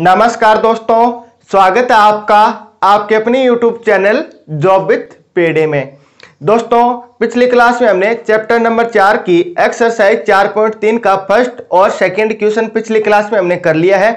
नमस्कार दोस्तों स्वागत है आपका आपके अपने YouTube चैनल जॉब विथ पेडे में दोस्तों पिछली क्लास में हमने चैप्टर नंबर चार की एक्सरसाइज चार पॉइंट तीन का फर्स्ट और सेकंड क्वेश्चन पिछली क्लास में हमने कर लिया है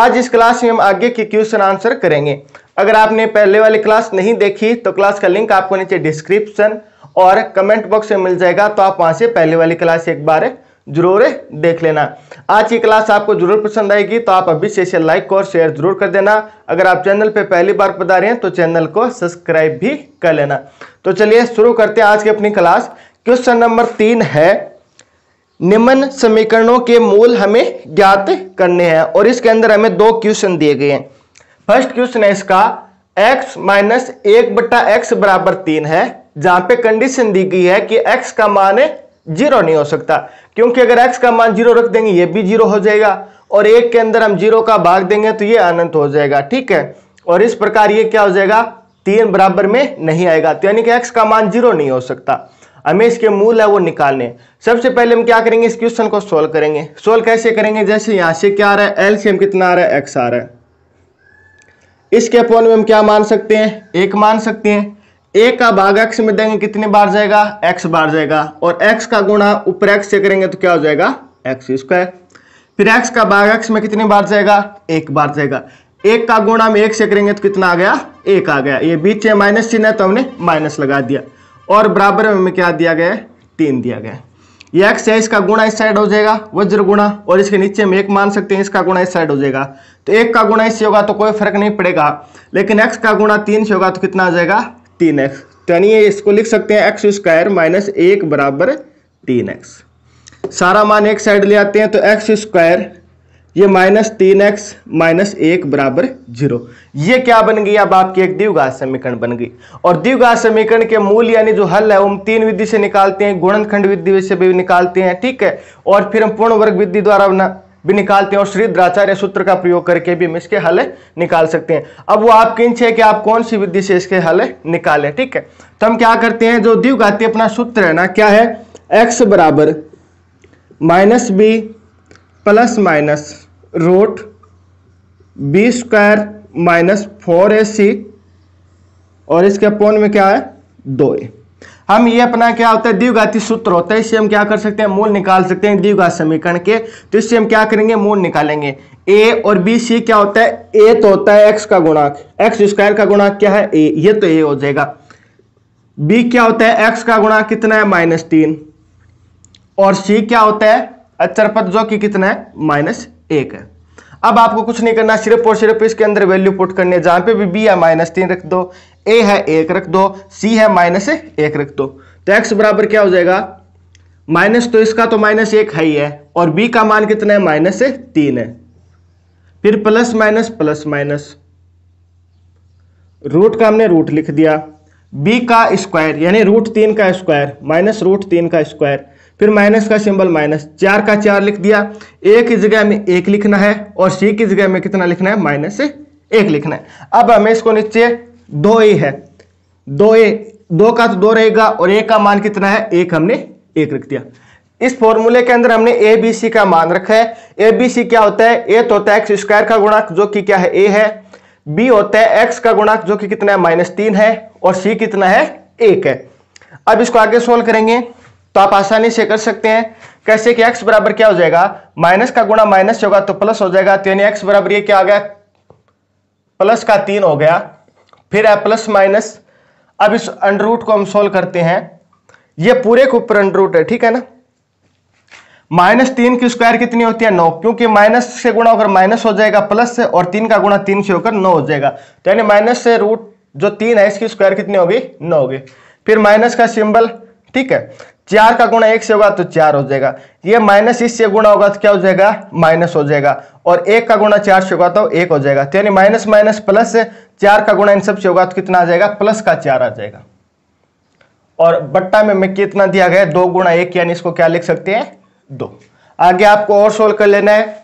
आज इस क्लास में हम आगे के क्वेश्चन आंसर करेंगे अगर आपने पहले वाली क्लास नहीं देखी तो क्लास का लिंक आपको नीचे डिस्क्रिप्शन और कमेंट बॉक्स में मिल जाएगा तो आप वहाँ से पहले वाली क्लास एक बार जरूर देख लेना आज की क्लास आपको जरूर पसंद आएगी तो आप अभी से इसे लाइक और शेयर जरूर कर देना अगर आप चैनल पर पहली बार पता रहे हैं तो चैनल को सब्सक्राइब भी कर लेना तो चलिए शुरू करते हैं आज की अपनी क्लास क्वेश्चन नंबर तीन है निम्न समीकरणों के मूल हमें ज्ञात करने हैं और इसके अंदर हमें दो क्वेश्चन दिए गए हैं फर्स्ट क्वेश्चन है इसका x माइनस एक बट्टा एक्स बराबर तीन है जहां पे कंडीशन दी गई है कि x का मान जीरो नहीं हो सकता क्योंकि अगर एक्स का मान जीरो रख देंगे ये भी जीरो हो जाएगा और एक के अंदर हम जीरो का भाग देंगे तो ये अनंत हो जाएगा ठीक है और इस प्रकार ये क्या हो जाएगा तीन बराबर में नहीं आएगा तो यानी कि एक्स का मान जीरो नहीं हो सकता हमें इसके मूल है वो निकालने सबसे पहले हम क्या करेंगे इस क्वेश्चन को सोल्व करेंगे सोल्व कैसे करेंगे जैसे यहां से क्या आ रहा है एलसीएम कितना आ रहा है एक्स आ रहा है इसके अपोन में हम क्या मान सकते हैं एक मान सकते हैं ए का भाग एक्स में देंगे कितने बार जाएगा एक्स बार जाएगा और एक्स का गुणा ऊपर एक्स से करेंगे तो क्या हो जाएगा एक्स स्क्वायर फिर एक्स का भाग एक्स में कितने बार जाएगा एक बार जाएगा एक का गुणा में एक से करेंगे तो कितना आ गया एक आ गया ये बीच में माइनस चिन्ह है तो हमने माइनस लगा दिया और बराबर में क्या दिया गया है तीन दिया गया ये एक्स है इसका गुणा इस साइड हो जाएगा वज्र गुणा और इसके नीचे हम एक मान सकते हैं इसका गुणा इस साइड हो जाएगा तो एक का गुणा इससे होगा तो कोई फर्क नहीं पड़ेगा लेकिन एक्स का गुणा तीन से होगा तो कितना आ जाएगा तीन एक्स यानी इसको लिख सकते हैं एक्स स्क्वायर माइनस एक बराबर तीन एक्स सारा मान एक साइड ले आते हैं तो एक्स स्क्वायर ये माइनस तीन एक्स माइनस एक बराबर जीरो ये क्या बन गई अब आपकी एक द्विघात समीकरण बन गई और द्विघात समीकरण के मूल यानी जो हल है वो हम तीन विधि से निकालते हैं गुणनखंड विधि से भी निकालते हैं ठीक है और फिर हम पूर्ण वर्ग विधि द्वारा भी निकालते हैं और श्री द्राचार्य सूत्र का प्रयोग करके भी हम इसके हल निकाल सकते हैं अब वो आप किंच है कि आप कौन सी विधि से इसके हल निकालें ठीक है तो हम क्या करते हैं जो द्विघाती अपना सूत्र है ना क्या है एक्स बराबर minus b plus minus root b square minus four a c और इसके अपोन में क्या है दो ए हम ये अपना क्या होता है द्विघाती सूत्र होता है इससे हम क्या कर सकते हैं मूल निकाल सकते हैं द्विघात समीकरण के तो इससे हम क्या करेंगे मूल निकालेंगे ए और बी सी क्या होता है ए तो होता है एक्स का गुणाक एक्स स्क्वायर का गुणाक क्या है ए ये तो ए हो जाएगा बी क्या होता है एक्स का गुणाक कितना है माइनस तीन और सी क्या होता है पद जो कि कितना है माइनस एक है अब आपको कुछ नहीं करना सिर्फ और सिर्फ इसके अंदर वैल्यू पुट करने जहां पे भी बी या माइनस तीन रख दो ए है एक रख दो सी है माइनस एक रख दो तो एक्स बराबर क्या हो जाएगा माइनस तो इसका तो माइनस एक है ही है और बी का मान कितना है माइनस तीन है फिर plus minus plus minus root का हमने रूट लिख दिया बी का स्क्वायर यानी रूट तीन का स्क्वायर माइनस रूट तीन का स्क्वायर फिर माइनस का सिंबल माइनस चार का चार लिख दिया ए की जगह में एक लिखना है और सी की जगह में कितना लिखना है माइनस एक लिखना है अब हमें इसको नीचे दो ए है दो ए दो का तो दो रहेगा और ए का मान कितना है एक हमने एक रख दिया इस फॉर्मूले के अंदर हमने ए बी सी का मान रखा है ए बी सी क्या होता है ए तो होता है एक्स स्क्वायर का गुणाक जो कि क्या है ए है बी होता है एक्स का गुणाक जो कि कितना है माइनस तीन है और सी कितना है एक है अब इसको आगे सोल्व करेंगे तो आप आसानी से कर सकते हैं कैसे कि एक्स बराबर क्या हो जाएगा माइनस का गुणा माइनस होगा तो प्लस हो जाएगा तो यानी एक्स बराबर ये क्या आ गया प्लस का तीन हो गया फिर है प्लस माइनस अब इस अंडर रूट को हम सोल्व करते हैं ये पूरे के ऊपर अंडर रूट है ठीक है ना माइनस तीन की स्क्वायर कितनी होती है नौ क्योंकि माइनस से गुणा होकर माइनस हो जाएगा प्लस से और तीन का गुणा तीन से होकर नौ हो जाएगा तो यानी माइनस से रूट जो तीन है इसकी स्क्वायर कितनी होगी नौ होगी फिर माइनस का सिंबल ठीक है चार का गुणा एक से होगा तो चार हो जाएगा ये माइनस इससे गुणा होगा तो क्या हो जाएगा माइनस हो जाएगा और एक का गुणा चार से होगा तो एक हो जाएगा तो यानी माइनस माइनस प्लस चार का गुणा इन सबसे होगा तो कितना आ जाएगा प्लस का चार आ जाएगा और बट्टा में कितना दिया गया दो गुणा एक यानी इसको क्या लिख सकते हैं दो आगे आपको और सोल्व कर लेना है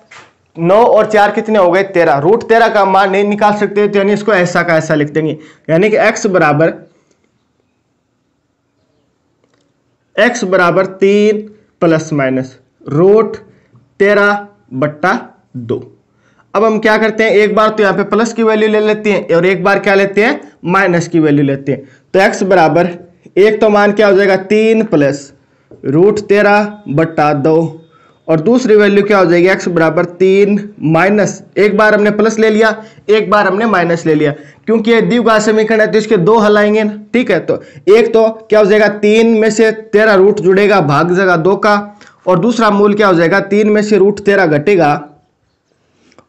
नौ और चार कितने हो गए तेरह रूट तेरह का मान नहीं निकाल सकते तो यानी इसको ऐसा का ऐसा लिख देंगे यानी कि एक्स बराबर एक्स बराबर तीन प्लस माइनस रूट तेरह बट्टा दो अब हम क्या करते हैं एक बार तो यहाँ पे प्लस की वैल्यू ले लेते हैं और एक बार क्या लेते हैं माइनस की वैल्यू लेते हैं तो एक्स बराबर एक तो मान क्या हो जाएगा तीन प्लस रूट तेरह बट्टा दो और दूसरी वैल्यू क्या हो जाएगी एक्स बराबर तीन माइनस एक बार हमने प्लस ले लिया एक बार हमने माइनस ले लिया क्योंकि ये दीव का समीकरण है तो इसके दो हल आएंगे ना ठीक है तो एक तो क्या हो जाएगा तीन में से तेरह रूट जुड़ेगा भाग जाएगा दो का और दूसरा मूल क्या हो जाएगा तीन में से रूट तेरह घटेगा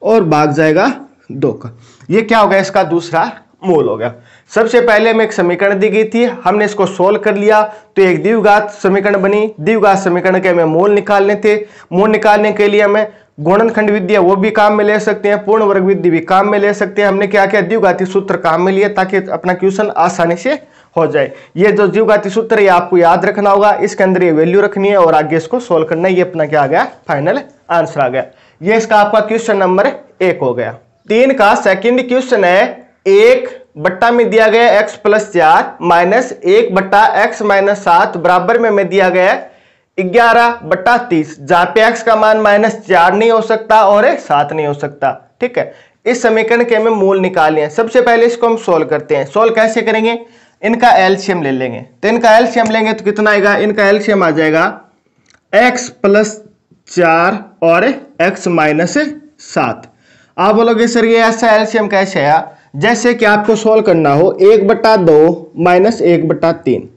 और भाग जाएगा दो का ये क्या हो गया इसका दूसरा मोल हो गया सबसे पहले हमें एक समीकरण दी गई थी हमने इसको सोल्व कर लिया तो एक दीवघात समीकरण बनी दीवघात समीकरण के हमें मोल निकालने थे मोल निकालने के लिए हमें गुणनखंड विद्या वो भी काम में ले सकते हैं पूर्ण वर्ग विद्या भी काम में ले सकते हैं हमने क्या किया दीवघाती सूत्र काम में लिया ताकि अपना क्वेश्चन आसानी से हो जाए ये जो दीवघाती सूत्र है आपको याद रखना होगा इसके अंदर ये वैल्यू रखनी है और आगे इसको सोल्व करना है ये अपना क्या आ गया फाइनल आंसर आ गया ये इसका आपका क्वेश्चन नंबर एक हो गया तीन का सेकंड क्वेश्चन है एक बट्टा में दिया गया एक्स प्लस चार माइनस एक बट्टा एक्स माइनस सात बराबर में में दिया गया ग्यारह बट्टा तीस जहां पे एक्स का मान माइनस चार नहीं हो सकता और एक सात नहीं हो सकता ठीक है इस समीकरण के हमें मूल निकालने हैं सबसे पहले इसको हम सोल्व करते हैं सोल्व कैसे करेंगे इनका एल्शियम ले लेंगे तो इनका एल्शियम लेंगे तो कितना आएगा इनका एल्शियम आ जाएगा एक्स प्लस चार और एक्स माइनस सात आप बोलोगे सर ये ऐसा एल्शियम कैसे आया जैसे कि आपको सोल्व करना हो एक बट्टा दो माइनस एक बट्टा तीन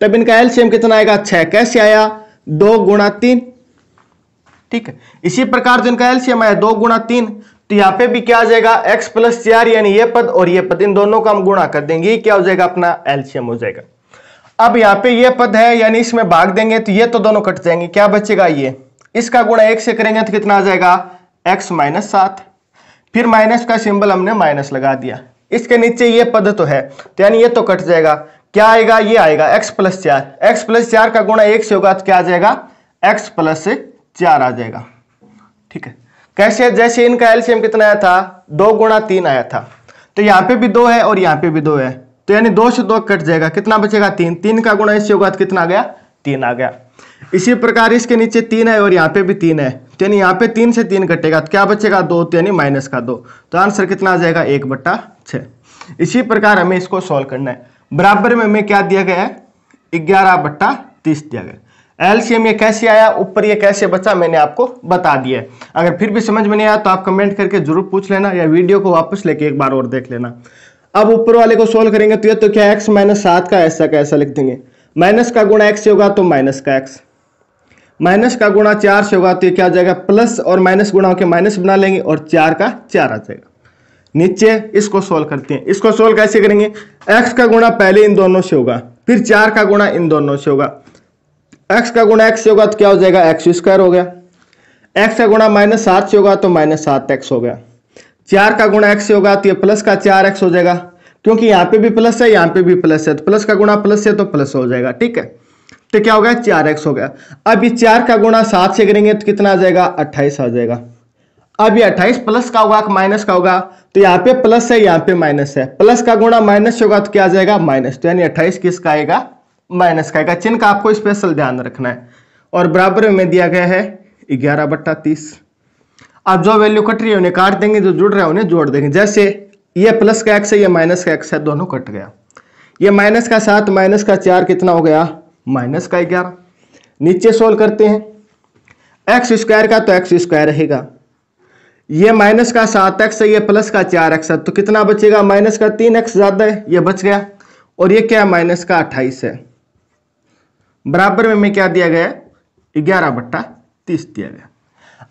तब इनका एल्शियम कितना आएगा छह कैसे आया दो गुणा तीन ठीक है इसी प्रकार जो इनका आया दो गुणा तीन तो यहाँ पे भी क्या आ जाएगा एक्स प्लस चार यानी ये पद और ये पद इन दोनों का हम गुणा कर देंगे क्या हो जाएगा अपना एल्शियम हो जाएगा अब यहाँ पे ये पद है यानी इसमें भाग देंगे तो ये तो दोनों कट जाएंगे क्या बचेगा ये इसका गुणा एक से करेंगे तो कितना आ जाएगा एक्स माइनस सात फिर माइनस का सिंबल हमने माइनस लगा दिया इसके नीचे ये पद तो है तो यानी ये तो कट जाएगा क्या आएगा ये आएगा x प्लस चार एक्स प्लस चार का गुणा एक से होगा तो क्या आ जाएगा x प्लस चार आ जाएगा ठीक है कैसे जैसे इनका एलसीएम कितना आया था दो गुणा तीन आया था तो यहाँ पे भी दो है और यहाँ पे भी दो है तो यानी दो से दो कट जाएगा कितना बचेगा तीन तीन का गुणा इससे होगा तो कितना आ गया तीन आ गया इसी प्रकार इसके नीचे तीन है और यहाँ पे भी तीन है यानी यहाँ पे तीन से तीन कटेगा तो क्या बचेगा दो तो यानी माइनस का दो तो आंसर कितना आ जाएगा एक बट्टा छः इसी प्रकार हमें इसको सॉल्व करना है बराबर में हमें क्या दिया गया है ग्यारह बट्टा तीस दिया गया एलसीएम ये कैसे आया ऊपर ये कैसे बचा मैंने आपको बता दिया अगर फिर भी समझ में नहीं आया तो आप कमेंट करके जरूर पूछ लेना या वीडियो को वापस लेके एक बार और देख लेना अब ऊपर वाले को सोल्व करेंगे तो ये तो क्या एक्स माइनस सात का ऐसा का ऐसा लिख देंगे माइनस का गुणा एक्स होगा तो माइनस का एक्स माइनस का गुणा चार से होगा तो ये क्या आ जाएगा प्लस और माइनस गुणा होकर माइनस बना लेंगे और चार का चार आ जाएगा नीचे इसको सोल्व करते हैं इसको सोल्व कैसे करेंगे एक्स का गुणा पहले इन दोनों से होगा फिर चार का गुणा इन दोनों से होगा एक्स का गुणा एक्स से होगा तो क्या हो जाएगा एक्स स्क्वायर हो गया एक्स का गुणा माइनस सात से होगा तो माइनस सात एक्स हो गया चार का गुणा एक्स से होगा तो ये प्लस का चार एक्स हो जाएगा क्योंकि यहाँ पे भी प्लस है यहाँ पे भी प्लस है तो प्लस का गुणा प्लस है तो प्लस हो जाएगा ठीक है तो क्या हो गया चार एक्स हो गया अब ये चार का गुणा सात से करेंगे तो कितना आ जाएगा अट्ठाईस आ जाएगा अब ये अट्ठाईस प्लस का होगा माइनस का होगा तो यहाँ पे प्लस है यहाँ पे माइनस है प्लस का गुणा माइनस होगा तो क्या आ जाएगा माइनस तो यानी अट्ठाईस किसका आएगा माइनस का आएगा चिन्ह का आपको स्पेशल ध्यान रखना है और बराबर में दिया गया है ग्यारह बट्टा तीस अब जो वैल्यू कट रही है उन्हें काट देंगे जो जुड़ रहा है उन्हें जोड़ देंगे जैसे ये प्लस का एक्स है ये माइनस का एक्स है दोनों कट गया ये माइनस का सात माइनस का चार कितना हो गया माइनस का ग्यारह नीचे सोल्व करते हैं एक्स स्क्वायर का तो एक्स स्क्वायर रहेगा ये माइनस का सात एक्स है ये प्लस का चार एक्स है तो कितना बचेगा माइनस का तीन एक्स ज़्यादा है ये बच गया और ये क्या माइनस का अट्ठाईस है बराबर में में क्या दिया गया है ग्यारह बट्टा तीस दिया गया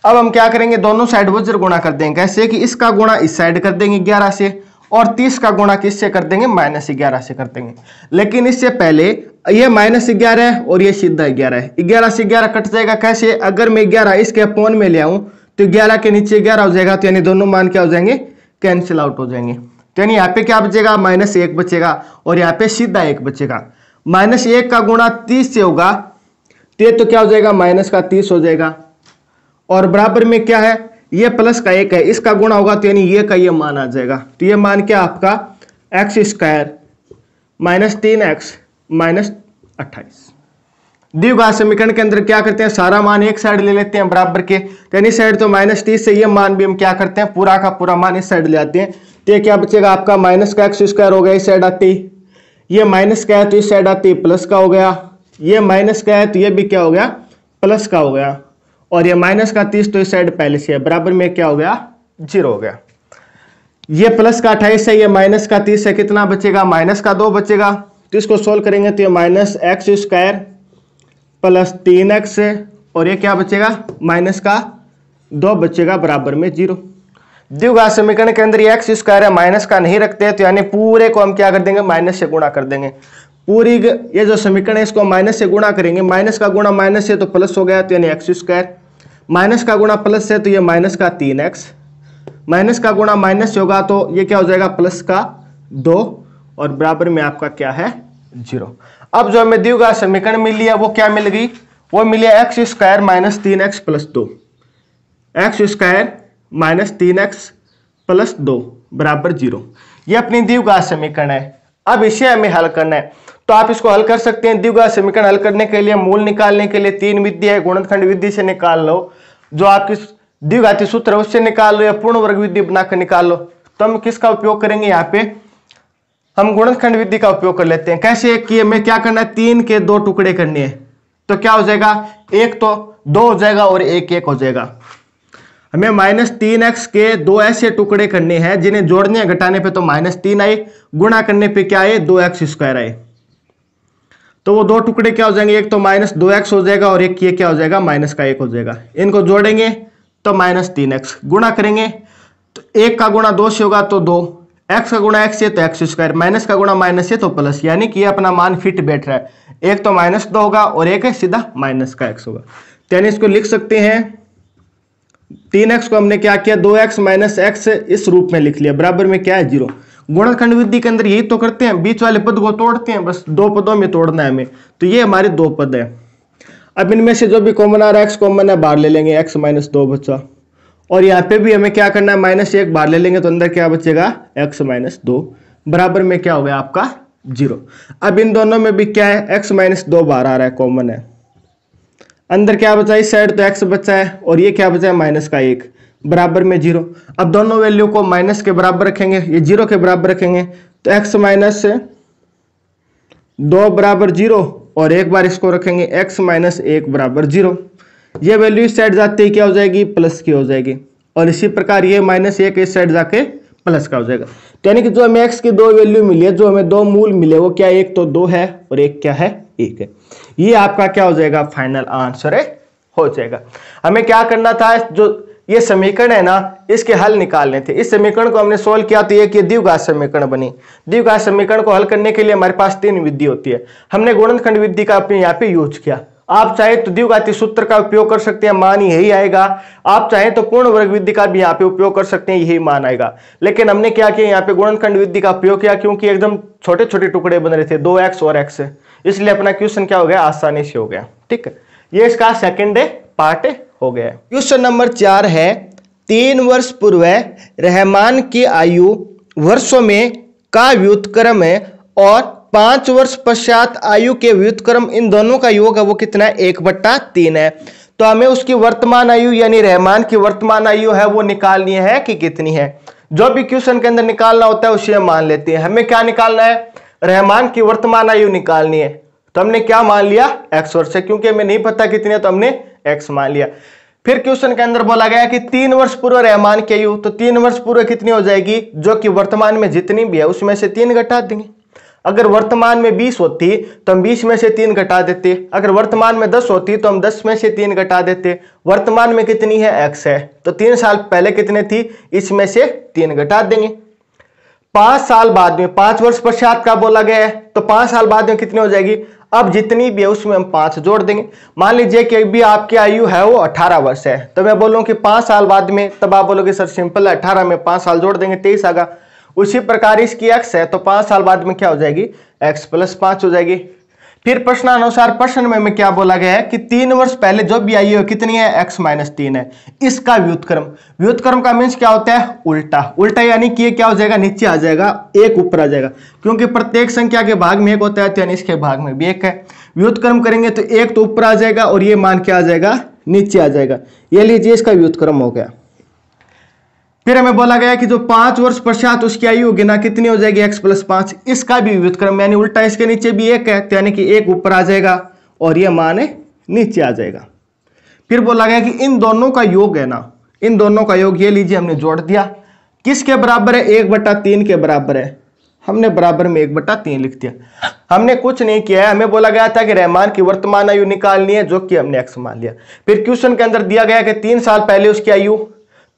अब हम क्या करेंगे दोनों साइड वज्र गुणा कर देंगे कैसे कि इसका गुणा इस साइड कर देंगे ग्यारह से और 30 का गुणा किससे कर देंगे माइनस ग्यारह से कर देंगे लेकिन इससे पहले ये माइनस ग्यारह है और ये सीधा ग्यारह है ग्यारह से ग्यारह कट जाएगा कैसे अगर मैं ग्यारह इसके पोन में ले आऊं तो ग्यारह के नीचे ग्यारह हो जाएगा तो यानी दोनों मान क्या हो जाएंगे कैंसिल आउट हो जाएंगे तो यानी यहाँ पे क्या बचेगा माइनस एक बचेगा और यहाँ पे सीधा एक बचेगा माइनस एक का गुणा तीस से होगा तो ये तो क्या हो जाएगा माइनस का तीस हो जाएगा और बराबर में क्या है ये प्लस का एक है इसका गुणा होगा तो यानी ये का ये मान आ जाएगा तो ये मान क्या आपका एक्स स्क्वायर माइनस तीन एक्स माइनस अट्ठाईस द्विघात समीकरण के अंदर क्या करते हैं सारा मान एक साइड ले लेते हैं बराबर के तो यानी साइड तो माइनस तीस से ये मान भी हम क्या करते हैं पूरा का पूरा मान इस साइड ले आते हैं तो ये क्या बचेगा आपका माइनस का एक्स स्क्वायर हो गया इस साइड आती ये माइनस का है तो इस साइड आती प्लस का हो गया ये माइनस का है तो ये भी क्या हो गया प्लस का हो गया और ये माइनस का तीस तो इस साइड पहले से है बराबर में क्या हो गया जीरो हो गया ये प्लस का अट्ठाईस है ये माइनस का तीस है कितना बचेगा माइनस का दो बचेगा तो इसको सोल्व करेंगे तो ये माइनस एक्स स्क्वायर प्लस तीन एक्स है और ये क्या बचेगा माइनस का दो बचेगा बराबर में जीरो द्विघा समीकरण के अंदर ये एक्स स्क्वायर है माइनस का नहीं रखते तो यानी पूरे को हम क्या कर देंगे माइनस से गुणा कर देंगे पूरी ये जो समीकरण है इसको माइनस से गुणा करेंगे माइनस का गुणा माइनस है तो प्लस हो गया तो यानी एक्स स्क्वायर माइनस का गुणा प्लस है तो ये माइनस का तीन एक्स माइनस का गुणा माइनस होगा तो ये क्या हो जाएगा प्लस का दो और बराबर में आपका क्या है जीरो अब जो हमें दीवगा समीकरण मिली है वो क्या मिल गई वो मिली है एक्स स्क्वायर माइनस तीन एक्स प्लस दो एक्स स्क्वायर माइनस तीन एक्स प्लस दो बराबर जीरो ये अपनी दीवगा समीकरण है अब इसे हमें हल करना है तो आप इसको हल कर सकते हैं दीवगा समीकरण हल करने के लिए मूल निकालने के लिए तीन विधि है गुणनखंड विधि से निकाल लो जो आपकी द्विघाती सूत्र है उससे निकाल लो या पूर्ण वर्ग विधि बनाकर निकाल लो तो हम किसका उपयोग करेंगे यहाँ पे हम गुणनखंड विधि का उपयोग कर लेते हैं कैसे कि हमें क्या करना है तीन के दो टुकड़े करने हैं तो क्या हो जाएगा एक तो दो हो जाएगा और एक एक हो जाएगा हमें माइनस तीन एक्स के दो ऐसे टुकड़े करने हैं जिन्हें जोड़ने घटाने पे तो माइनस तीन आए गुणा करने पे क्या आए दो एक्स स्क्वायर आए तो वो दो टुकड़े क्या हो जाएंगे एक तो माइनस दो एक्स हो जाएगा और एक ये क्या हो जाएगा माइनस का एक हो जाएगा इनको जोड़ेंगे तो माइनस तीन एक्स गुणा करेंगे तो एक का गुणा दो से होगा तो दो एक्स का गुणा एक्स है तो एक्स स्क्वायर माइनस का गुणा माइनस है तो प्लस यानी कि अपना मान फिट बैठ रहा है एक तो माइनस दो होगा और एक है सीधा माइनस का एक्स होगा तो यानी इसको लिख सकते हैं तीन एक्स को हमने क्या किया दो एक्स माइनस एक्स इस रूप में लिख लिया बराबर में क्या है जीरो गुणनखंड विधि के अंदर यही तो करते हैं बीच वाले पद को तोड़ते हैं बस दो पदों में तोड़ना है हमें तो ये हमारे दो पद है अब इनमें से जो भी कॉमन आ रहा है एक्स कॉमन है बाहर ले लेंगे एक्स माइनस दो बचा और यहाँ पे भी हमें क्या करना है माइनस एक बाहर ले लेंगे तो अंदर क्या बचेगा एक्स माइनस दो बराबर में क्या हो गया आपका जीरो अब इन दोनों में भी क्या है एक्स माइनस दो बाहर आ रहा है कॉमन है अंदर क्या बचा इस साइड तो एक्स बचा है और ये क्या बचा है माइनस का एक बराबर में जीरो अब दोनों वैल्यू को माइनस के बराबर रखेंगे ये जीरो के बराबर रखेंगे तो एक्स माइनस दो बराबर जीरो और एक बार इसको रखेंगे एक्स माइनस एक बराबर जीरो ये वैल्यू इस साइड जाते ही क्या हो जाएगी प्लस की हो जाएगी और इसी प्रकार ये माइनस एक इस साइड जाके प्लस का हो जाएगा तो यानी कि जो हमें एक्स की दो वैल्यू मिली है जो हमें दो मूल मिले वो क्या एक तो दो है और एक क्या है एक है ये आपका क्या हो जाएगा फाइनल आंसर है हो जाएगा हमें क्या करना था जो ये समीकरण है ना इसके हल निकालने थे इस समीकरण को हमने सोल्व किया तो एक ये द्विघात समीकरण बनी द्विघात समीकरण को हल करने के लिए हमारे पास तीन विधि होती है हमने गुणनखंड विधि का अपने यहाँ पे यूज किया आप चाहे तो द्विघाती सूत्र का उपयोग कर सकते हैं मान यही आएगा आप चाहे तो पूर्ण वर्ग विधि का भी यहाँ पे उपयोग कर सकते हैं यही मान आएगा लेकिन हमने क्या किया यहाँ पे गुणनखंड विधि का उपयोग किया क्योंकि एकदम छोटे छोटे टुकड़े बन रहे थे दो एक्स और एक्स इसलिए अपना क्वेश्चन क्या हो गया आसानी से हो गया ठीक है ये इसका सेकेंड पार्ट है हो गया क्वेश्चन नंबर चार है तीन वर्ष पूर्व रहमान की आयु वर्षों में का व्युतक्रम है और पांच वर्ष पश्चात आयु के व्युतक्रम इन दोनों का योग है वो कितना है एक बट्टा तीन है तो हमें उसकी वर्तमान आयु यानी रहमान की वर्तमान आयु है वो निकालनी है कि कितनी है जो भी क्वेश्चन के अंदर निकालना होता है उसे हम मान लेते हैं हमें क्या निकालना है रहमान की वर्तमान आयु निकालनी है तो हमने क्या मान लिया एक्स वर्ष है क्योंकि हमें नहीं पता कितने तो हमने एक्स मान लिया फिर क्वेश्चन के अंदर बोला गया कि तीन वर्ष पूर्व रहमान के यू तो तीन वर्ष पूर्व कितनी हो जाएगी जो कि वर्तमान में जितनी भी है उसमें से तीन घटा देंगे अगर वर्तमान में 20 होती तो हम 20 में से तीन घटा देते अगर वर्तमान में 10 होती तो हम 10 में से तीन घटा देते वर्तमान में कितनी है x है तो तीन साल पहले कितने थी इसमें से तीन घटा देंगे पांच साल बाद में पांच वर्ष पश्चात का बोला गया है तो पांच साल बाद में कितनी हो जाएगी अब जितनी भी है उसमें हम पांच जोड़ देंगे मान लीजिए कि अभी आपकी आयु है वो अठारह वर्ष है तो मैं बोलूँ कि पांच साल बाद में तब आप बोलोगे सर सिंपल है अठारह में पांच साल जोड़ देंगे तेईस आगा उसी प्रकार इसकी एक्स है तो पांच साल बाद में क्या हो जाएगी एक्स प्लस पांच हो जाएगी फिर प्रश्नानुसार प्रश्न में, में क्या बोला गया है कि तीन वर्ष पहले जो भी आई है कितनी है एक्स माइनस तीन है इसका व्युतक्रम व्युतक्रम का मीन्स क्या होता है उल्टा उल्टा यानी कि ये क्या हो जाएगा नीचे आ जाएगा एक ऊपर आ जाएगा क्योंकि प्रत्येक संख्या के भाग में एक होता है तो यानी इसके भाग में भी एक है व्युतक्रम करेंगे तो एक तो ऊपर आ जाएगा और ये मान क्या आ जाएगा नीचे आ जाएगा ये लीजिए इसका व्युतक्रम हो गया फिर हमें बोला गया कि जो पांच वर्ष पश्चात उसकी आयु होगी ना कितनी हो जाएगी एक्स प्लस पांच इसका भी व्युतक्रम यानी उल्टा इसके नीचे भी एक है तो यानी कि एक ऊपर आ जाएगा और यह मान नीचे आ जाएगा फिर बोला गया कि इन दोनों का योग है ना इन दोनों का योग ये लीजिए हमने जोड़ दिया किसके बराबर है एक बटा तीन के बराबर है हमने बराबर में एक बटा तीन लिख दिया हमने कुछ नहीं किया है हमें बोला गया था कि रहमान की वर्तमान आयु निकालनी है जो कि हमने एक्स मान लिया फिर क्वेश्चन के अंदर दिया गया कि तीन साल पहले उसकी आयु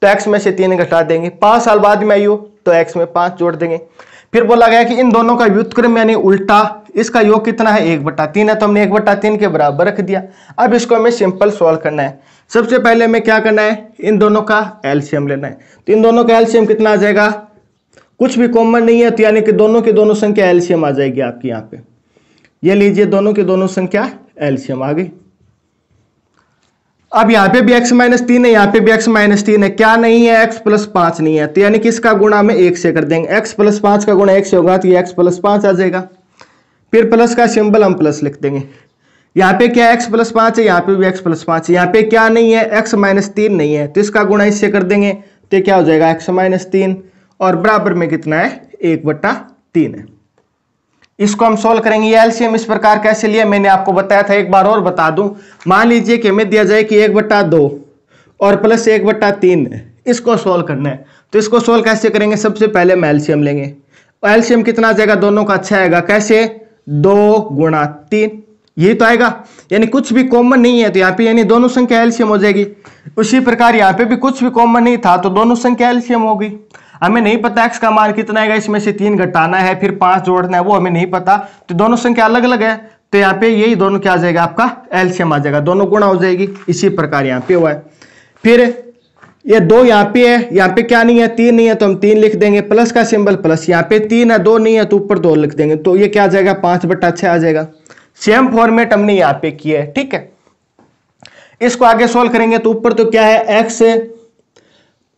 तो एक्स में से तीन घटा देंगे पांच साल बाद में आई हो तो एक्स में पांच जोड़ देंगे फिर बोला गया कि इन दोनों का व्युतक्रम यानी उल्टा इसका योग कितना है एक बटा तीन है तो हमने एक बटा तीन के बराबर रख दिया अब इसको हमें सिंपल सॉल्व करना है सबसे पहले हमें क्या करना है इन दोनों का एलसीएम लेना है तो इन दोनों का एलसीएम कितना आ जाएगा कुछ भी कॉमन नहीं है तो यानी कि दोनों की दोनों संख्या एलसीएम आ जाएगी आपकी यहाँ पे ये लीजिए दोनों की दोनों संख्या एलसीएम आ गई अब यहां पे भी x माइनस तीन है यहाँ पे भी x माइनस तीन है क्या नहीं है x प्लस पांच नहीं है तो यानी कि इसका गुणा में एक से कर देंगे x प्लस पांच का गुणा एक से होगा तो ये x प्लस पांच आ जाएगा फिर प्लस का सिंबल हम प्लस लिख देंगे यहां पे क्या x प्लस पांच है यहां पे भी x प्लस पांच है पर पे क्या नहीं है x माइनस तीन नहीं है तो इसका गुणा इससे कर देंगे तो क्या हो जाएगा एक्स माइनस तीन और बराबर में कितना है एक बट्टा तीन है इसको हम सोल्व करेंगे ये एलसीएम इस प्रकार कैसे लिया मैंने आपको बताया था एक बार और बता दूं मान लीजिए कि हमें दिया जाए कि एक बट्टा दो और प्लस एक बट्टा तीन इसको सोल्व करना है तो इसको सोल्व कैसे करेंगे सबसे पहले हम एलसीएम लेंगे एलसीएम कितना आ जाएगा दोनों का अच्छा आएगा कैसे दो गुणा तीन यही तो आएगा यानी कुछ भी कॉमन नहीं है तो यहाँ पे यानी दोनों संख्या एलसीएम हो जाएगी उसी प्रकार यहाँ पे भी कुछ भी कॉमन नहीं था तो दोनों संख्या एलसीएम हो गई हमें नहीं पता एक्स का मान कितना है इसमें से तीन घटाना है फिर पांच जोड़ना है वो हमें नहीं पता तो दोनों संख्या अलग अलग है तो यहाँ पे यही दोनों क्या आ जाएगा आपका एल्शियम आ जाएगा दोनों गुणा हो जाएगी इसी प्रकार यहाँ पे हुआ है फिर ये दो यहाँ पे है यहाँ पे क्या नहीं है तीन नहीं है तो हम तीन लिख देंगे प्लस का सिंबल प्लस यहाँ पे तीन है दो नहीं है तो ऊपर दो लिख देंगे तो ये क्या आ जाएगा पांच बट्टा छह आ जाएगा सेम फॉर्मेट हमने यहाँ पे किया है ठीक है इसको आगे सोल्व करेंगे तो ऊपर तो क्या है एक्स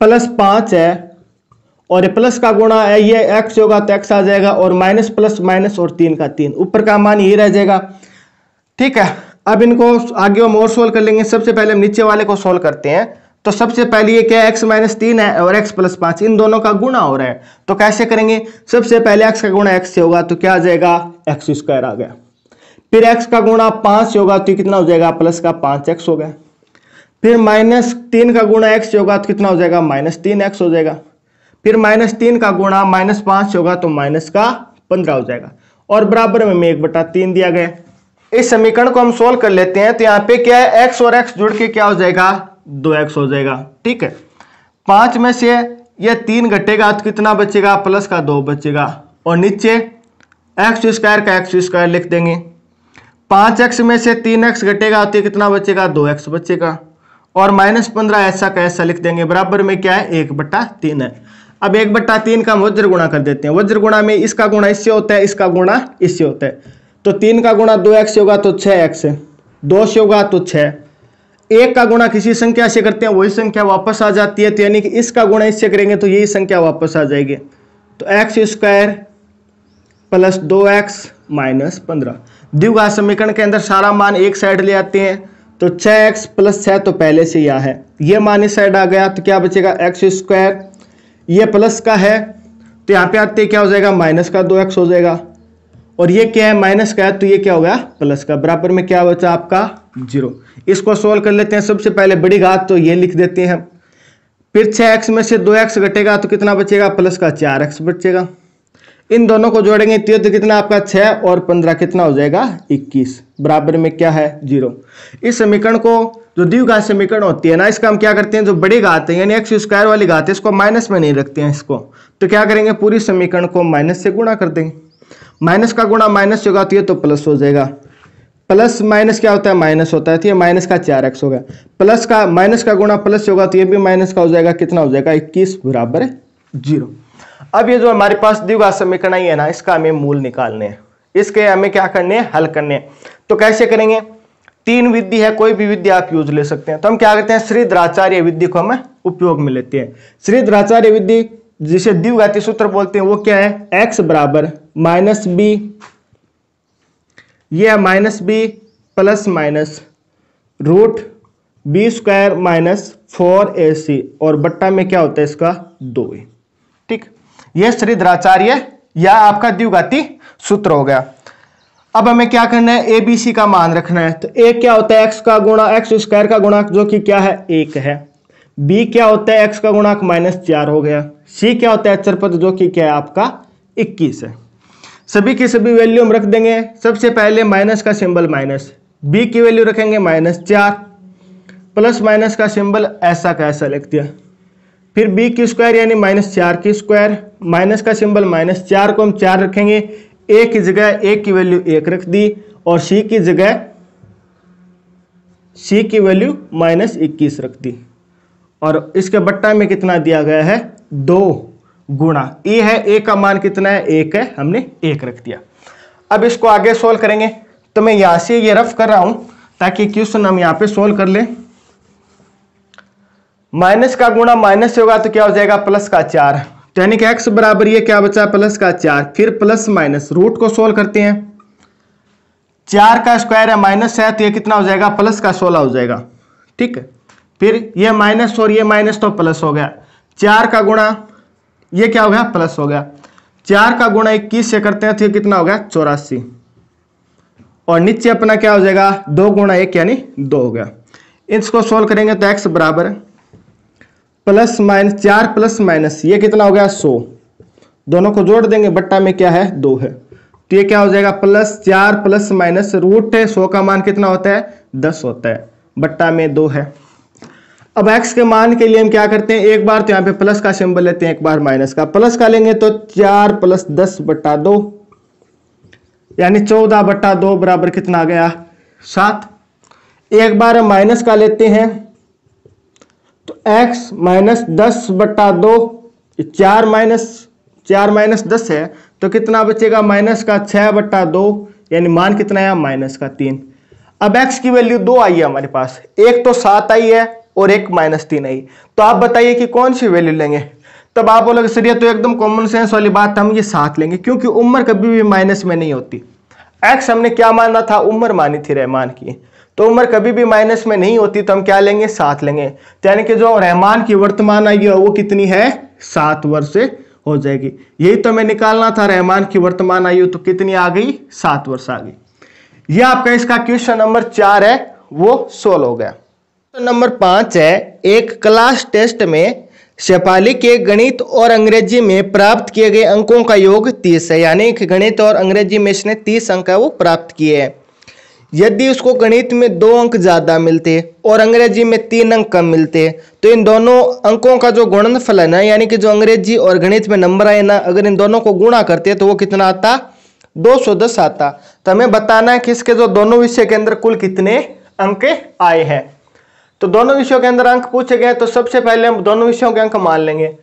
प्लस पांच है और प्लस का गुणा है ये एक्स होगा तो एक्स आ जाएगा और माइनस प्लस माइनस और तीन का तीन ऊपर का मान यही रह जाएगा ठीक है अब इनको आगे हम और सोल्व कर लेंगे सबसे पहले हम नीचे वाले को सोल्व करते हैं तो सबसे पहले ये क्या एक्स माइनस तीन है और एक्स प्लस पांच इन दोनों का गुणा हो रहा है तो कैसे करेंगे सबसे पहले एक्स का गुणा एक्स से होगा तो क्या आ जाएगा एक्स स्क्वायर आ गया फिर एक्स का गुणा पांच से होगा तो कितना हो जाएगा प्लस का पांच एक्स हो गया फिर माइनस तीन का गुणा एक्स से होगा तो कितना हो जाएगा माइनस तीन एक्स हो जाएगा फिर माइनस तीन का गुणा माइनस पांच होगा तो माइनस का पंद्रह हो जाएगा और बराबर में एक बटा तीन दिया गया इस समीकरण को हम सोल्व कर लेते हैं तो यहाँ पे क्या है एक्स और एक्स जुड़ के क्या हो जाएगा दो एक्स हो जाएगा ठीक है पांच में से यह तीन घटेगा तो कितना बचेगा प्लस का दो बचेगा और नीचे एक्स स्क्वायर का एक्स स्क्वायर लिख देंगे पांच एक्स में से तीन एक्स घटेगा तो कितना बचेगा दो एक्स बचेगा और माइनस पंद्रह ऐसा का ऐसा लिख देंगे बराबर में क्या है एक बटा तीन है अब एक बट्टा तीन का हम वज्र गुणा कर देते हैं वज्र गुणा में इसका गुणा इससे होता है इसका गुणा इससे होता है तो तीन का गुणा दो एक्स होगा तो छः एक्स दो से होगा तो छः एक का गुणा किसी संख्या से करते हैं वही संख्या वापस आ जाती है तो यानी कि इसका गुणा इससे करेंगे तो यही संख्या वापस आ जाएगी तो एक्स स्क्वायर प्लस दो एक्स माइनस पंद्रह द्विघात समीकरण के अंदर सारा मान एक साइड ले आते हैं तो छः एक्स प्लस छः तो पहले से यह है यह मान इस साइड आ गया तो क्या बचेगा एक्स स्क्वायर ये प्लस का है तो यहाँ पे आते क्या हो जाएगा माइनस का दो एक्स हो जाएगा और ये क्या है माइनस का है तो ये क्या हो गया प्लस का बराबर में क्या बचा आपका जीरो इसको सोल्व कर लेते हैं सबसे पहले बड़ी घात तो ये लिख देते हैं फिर छः एक्स में से दो एक्स घटेगा तो कितना बचेगा प्लस का चार एक्स बचेगा इन दोनों को जोड़ेंगे तो कितना आपका छः और पंद्रह कितना हो जाएगा इक्कीस बराबर में क्या है जीरो इस समीकरण को जो द्विघात समीकरण होती है ना इसका हम क्या करते हैं जो बड़ी घात है यानी एक्स स्क्वायर वाली घात है इसको माइनस में नहीं रखते हैं इसको तो क्या करेंगे पूरी समीकरण को माइनस से गुणा कर देंगे माइनस का गुणा माइनस होगा तो तो प्लस हो जाएगा प्लस माइनस क्या होता है माइनस होता है तो ये माइनस का चार एक्स होगा प्लस का माइनस का गुणा प्लस होगा तो ये भी माइनस का हो जाएगा कितना हो जाएगा इक्कीस बराबर जीरो अब ये जो हमारे पास द्विघात समीकरण आई है ना इसका हमें मूल निकालने इसके हमें क्या करने हल करने तो कैसे करेंगे तीन विधि है कोई भी विधि आप यूज ले सकते हैं तो हम क्या करते हैं श्री द्राचार्य विधि को हमें उपयोग में लेते हैं श्री द्राचार्य विधि जिसे द्विघाती सूत्र बोलते हैं वो क्या है एक्स बराबर माइनस बी ये है minus b plus minus root b square minus four a c और बट्टा में क्या होता है इसका दो ए यह श्रीधराचार्य या आपका द्विघाती सूत्र हो गया अब हमें क्या करना है ए बी सी का मान रखना है तो ए क्या होता है एक्स का गुणा एक्स स्क्वायर का गुणाक जो कि क्या है एक है बी क्या होता है एक्स का गुणाक माइनस चार हो गया सी क्या होता है चरपद जो कि क्या है आपका इक्कीस है सभी की सभी वैल्यू हम रख देंगे सबसे पहले माइनस का सिंबल माइनस बी की वैल्यू रखेंगे माइनस चार प्लस माइनस का सिंबल ऐसा का ऐसा लिख दिया फिर बी की स्क्वायर यानी माइनस चार की स्क्वायर माइनस का सिंबल माइनस चार को हम चार रखेंगे ए की जगह ए की वैल्यू एक रख दी और सी की जगह सी की वैल्यू माइनस इक्कीस रख दी और इसके बट्टा में कितना दिया गया है दो गुणा ए है ए का मान कितना है एक है हमने एक रख दिया अब इसको आगे सोल्व करेंगे तो मैं यहां से ये रफ कर रहा हूं ताकि क्वेश्चन हम यहाँ पे सोल्व कर लें माइनस का गुणा माइनस से होगा तो क्या हो जाएगा प्लस का चार तो यानी कि एक्स बराबर ये क्या बचा प्लस का चार फिर प्लस माइनस रूट को सोल्व करते हैं चार का स्क्वायर है माइनस है तो ये कितना हो जाएगा प्लस का सोलह हो जाएगा ठीक है फिर ये माइनस और ये माइनस तो प्लस हो गया चार का गुणा ये क्या हो गया प्लस हो गया चार का गुणा इक्कीस से करते हैं तो ये कितना हो गया चौरासी और नीचे अपना क्या हो जाएगा दो गुणा एक यानी दो हो गया इसको सोल्व करेंगे तो एक्स बराबर है प्लस माइनस चार प्लस माइनस ये कितना हो गया सो दोनों को जोड़ देंगे बट्टा में क्या है दो है तो ये क्या हो जाएगा प्लस चार प्लस माइनस रूट है सो का मान कितना होता है दस होता है बट्टा में दो है अब एक्स के मान के लिए हम क्या करते हैं एक बार तो यहां पे प्लस का सिंबल लेते हैं एक बार माइनस का प्लस का लेंगे तो चार प्लस दस बट्टा दो यानी चौदह बट्टा दो बराबर कितना आ गया सात एक बार माइनस का लेते हैं तो x माइनस दस बट्टा दो चार माइनस चार माइनस दस है तो कितना बचेगा माइनस का छः बट्टा दो यानी मान कितना आया माइनस का तीन अब x की वैल्यू दो आई है हमारे पास एक तो सात आई है और एक माइनस तीन आई तो आप बताइए कि कौन सी वैल्यू लेंगे तब आप बोलोगे सर ये तो एकदम कॉमन सेंस वाली बात हम ये सात लेंगे क्योंकि उम्र कभी भी माइनस में नहीं होती एक्स हमने क्या माना था उम्र मानी थी रहमान की तो उम्र कभी भी माइनस में नहीं होती तो हम क्या लेंगे सात लेंगे तो यानी कि जो रहमान की वर्तमान आयु है वो कितनी है सात वर्ष हो जाएगी यही तो हमें निकालना था रहमान की वर्तमान आयु तो कितनी आ गई सात वर्ष आ गई ये आपका इसका क्वेश्चन नंबर चार है वो सोल्व हो गया तो नंबर पांच है एक क्लास टेस्ट में शेफाली के गणित और अंग्रेजी में प्राप्त किए गए अंकों का योग तीस है यानी कि गणित और अंग्रेजी में इसने तीस अंक है वो प्राप्त किए हैं यदि उसको गणित में दो अंक ज़्यादा मिलते और अंग्रेजी में तीन अंक कम मिलते तो इन दोनों अंकों का जो गुणनफल है ना यानी कि जो अंग्रेजी और गणित में नंबर आए ना अगर इन दोनों को गुणा करते तो वो कितना आता 210 आता तो हमें बताना है कि इसके जो दोनों विषय के अंदर कुल कितने अंक आए हैं तो दोनों विषयों के अंदर अंक पूछे गए तो सबसे पहले हम दोनों विषयों के अंक मान लेंगे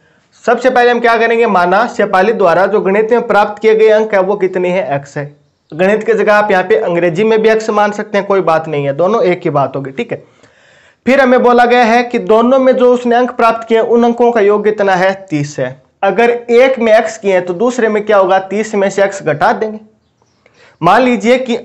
सबसे पहले हम क्या करेंगे माना शेपाली द्वारा जो गणित में प्राप्त किए गए अंक है वो कितने हैं एक्स है गणित की जगह आप यहाँ पे अंग्रेजी में भी अक्ष मान सकते हैं कोई बात नहीं है दोनों एक ही बात होगी ठीक है फिर हमें बोला गया है कि दोनों में जो उसने अंक प्राप्त किए उन अंकों का योग कितना है तीस है अगर एक में एक्स किए तो दूसरे में क्या होगा तीस में से एक्स घटा देंगे मान लीजिए कि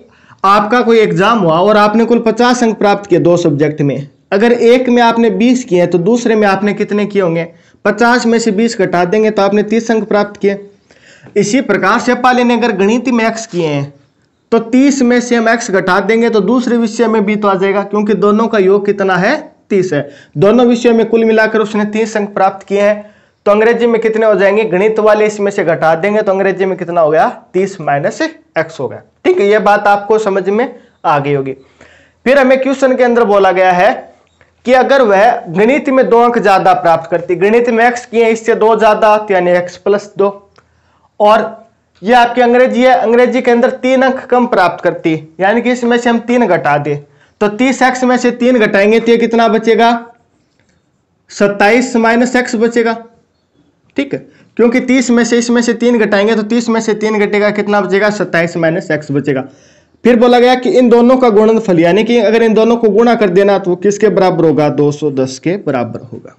आपका कोई एग्जाम हुआ और आपने कुल पचास अंक प्राप्त किए दो सब्जेक्ट में अगर एक में आपने बीस किए तो दूसरे में आपने कितने किए होंगे पचास में से बीस घटा देंगे तो आपने तीस अंक प्राप्त किए इसी प्रकार से पाले ने अगर गणित में एक्स किए हैं तो तीस में से हम एक्स घटा देंगे तो दूसरे विषय में भी तो आ जाएगा क्योंकि दोनों का योग कितना है तीस है दोनों विषय में कुल मिलाकर उसने तीस अंक प्राप्त किए हैं तो अंग्रेजी में कितने हो जाएंगे गणित वाले इसमें से घटा देंगे तो अंग्रेजी में कितना हो गया तीस माइनस एक्स हो गया ठीक है यह बात आपको समझ में आ गई होगी फिर हमें क्वेश्चन के अंदर बोला गया है कि अगर वह गणित में दो अंक ज्यादा प्राप्त करती गणित में एक्स किए इससे दो ज्यादा यानी एक्स प्लस दो और ये आपकी अंग्रेजी है अंग्रेजी के अंदर तीन अंक कम प्राप्त करती यानी कि इसमें से हम तीन घटा दे तो तीस एक्स में से तीन घटाएंगे तो ये कितना बचेगा सत्ताईस माइनस एक्स बचेगा ठीक है क्योंकि तीस में से इसमें से तीन घटाएंगे तो तीस में से तीन घटेगा कितना बचेगा सत्ताईस माइनस एक्स बचेगा फिर बोला गया कि इन दोनों का गुणनफल यानी कि अगर इन दोनों को गुणा कर देना तो किसके बराबर होगा दो के बराबर होगा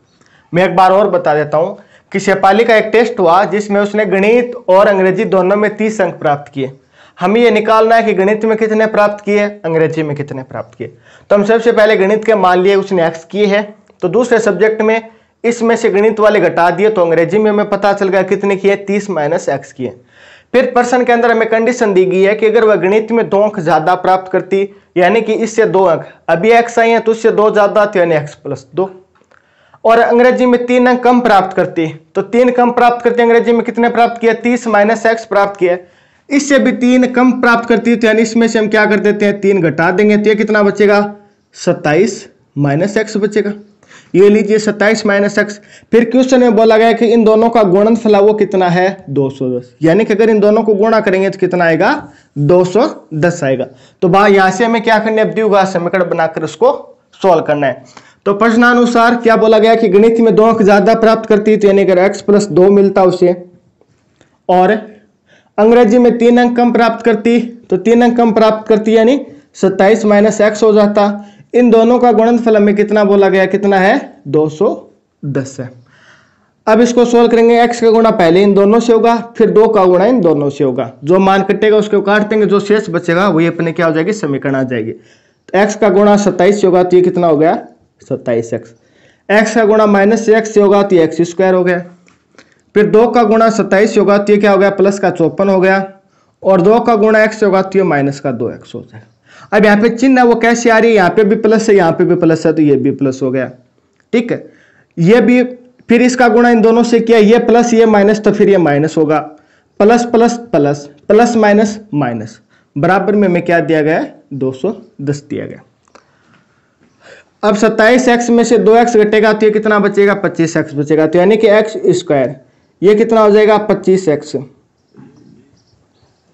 मैं एक बार और बता देता हूं कि शेफाली का एक टेस्ट हुआ जिसमें उसने गणित और अंग्रेजी दोनों में तीस अंक प्राप्त किए हमें यह निकालना है कि गणित में कितने प्राप्त किए अंग्रेजी में कितने प्राप्त किए तो हम सबसे पहले गणित के मान लिए उसने एक्स किए हैं तो दूसरे सब्जेक्ट में इसमें से गणित वाले घटा दिए तो अंग्रेजी में हमें पता चल गया कितने किए तीस माइनस एक्स किए फिर प्रश्न के अंदर हमें कंडीशन दी गई है कि अगर वह गणित में दो अंक ज्यादा प्राप्त करती यानी कि इससे दो अंक अभी एक्स आई है तो उससे दो ज्यादा यानी एक्स प्लस दो और अंग्रेजी में तीन अंक कम प्राप्त करती तो तीन कम प्राप्त करती अंग्रेजी में कितने प्राप्त किया तीस माइनस एक्स प्राप्त किया इससे भी तीन कम प्राप्त करती है तो यानी इसमें से हम क्या कर देते हैं तीन घटा देंगे तो ये कितना बचेगा सत्ताईस माइनस एक्स बचेगा ये लीजिए सत्ताईस माइनस एक्स फिर क्वेश्चन में बोला गया कि इन दोनों का गुणन फला वो कितना है 210 यानी कि अगर इन दोनों को गुणा करेंगे तो कितना आएगा 210 आएगा तो वहां यहां से हमें क्या करना है द्विघात समीकरण बनाकर उसको सॉल्व करना है तो प्रश्नानुसार क्या बोला गया कि गणित में दो अंक ज्यादा प्राप्त करती है तो यानी अगर एक्स प्लस दो मिलता उसे और अंग्रेजी में तीन अंक कम प्राप्त करती तो तीन अंक कम प्राप्त करती यानी सत्ताईस माइनस एक्स हो जाता इन दोनों का गुणनफल हमें कितना बोला गया कितना है 210 है अब इसको सोल्व करेंगे एक्स का गुणा पहले इन दोनों से होगा फिर दो का गुणा इन दोनों से होगा जो मान कटेगा उसको काट देंगे जो शेष बचेगा वही अपने क्या हो जाएगी समीकरण आ जाएगी तो एक्स का गुणा सत्ताईस से होगा तो ये कितना हो गया सत्ताईस एक्स एक्स का गुणा माइनस एक्स से होगा तो एक्स स्क्वायर हो गया फिर दो का गुणा सत्ताईस से होगा तो ये क्या हो गया प्लस का चौपन हो गया और दो का गुणा एक्स से होगा तो ये माइनस का दो एक्स हो जाए अब यहाँ पे चिन्ह है वो कैसे आ रही है यहाँ पे भी प्लस है यहाँ पे भी प्लस है तो ये भी प्लस हो गया ठीक है ये भी फिर इसका गुणा इन दोनों से किया ये प्लस ये माइनस तो फिर ये माइनस होगा plus plus plus plus minus minus बराबर में हमें क्या दिया गया है दो दिया गया अब सत्ताईस एक्स में से दो एक्स घटेगा तो ये कितना बचेगा पच्चीस एक्स बचेगा तो यानी कि एक्स स्क्वायर ये कितना हो जाएगा पच्चीस एक्स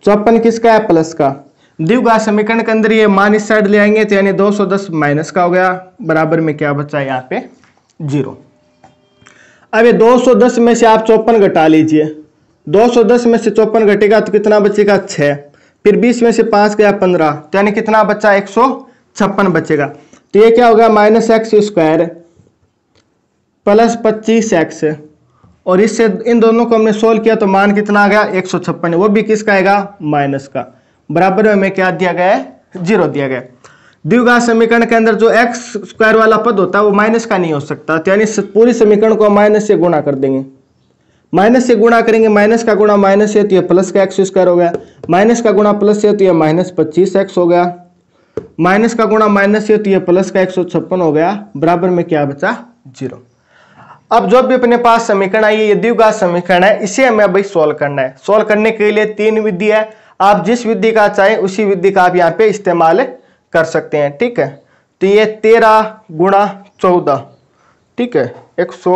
चौपन तो किसका है प्लस का दीवगा समीकरण के अंदर ये मान इस साइड ले आएंगे तो यानी 210 माइनस का हो गया बराबर में क्या बचा यहाँ पे जीरो अब ये 210 में से आप चौपन घटा लीजिए 210 में से चौपन घटेगा तो कितना बचेगा छः फिर 20 में से पाँच गया पंद्रह तो यानी कितना बचा एक सौ छप्पन बचेगा तो ये क्या हो गया माइनस एक्स स्क्वायर प्लस पच्चीस एक्स और इससे इन दोनों को हमने सोल्व किया तो मान कितना आ गया एक सौ छप्पन वो भी किसका आएगा माइनस का बराबर में हमें क्या दिया गया है जीरो दिया गया द्विघात समीकरण के अंदर जो एक्स स्क्वायर वाला पद होता है वो माइनस का नहीं हो सकता तो यानी पूरी समीकरण को माइनस से गुणा कर देंगे माइनस से गुणा करेंगे माइनस का गुणा माइनस है तो ये प्लस का एक्स स्क्वायर हो गया माइनस का गुणा प्लस है तो ये माइनस पच्चीस एक्स हो गया माइनस का गुणा माइनस ये तो ये प्लस का एक हो गया बराबर में क्या बचा जीरो अब जो भी अपने पास समीकरण आई है ये द्विघात समीकरण है इसे हमें भाई सॉल्व करना है सॉल्व करने के लिए तीन विधि है आप जिस विधि का चाहें उसी विधि का आप यहाँ पे इस्तेमाल कर सकते हैं ठीक है तो ये तेरह गुणा चौदह ठीक है एक सौ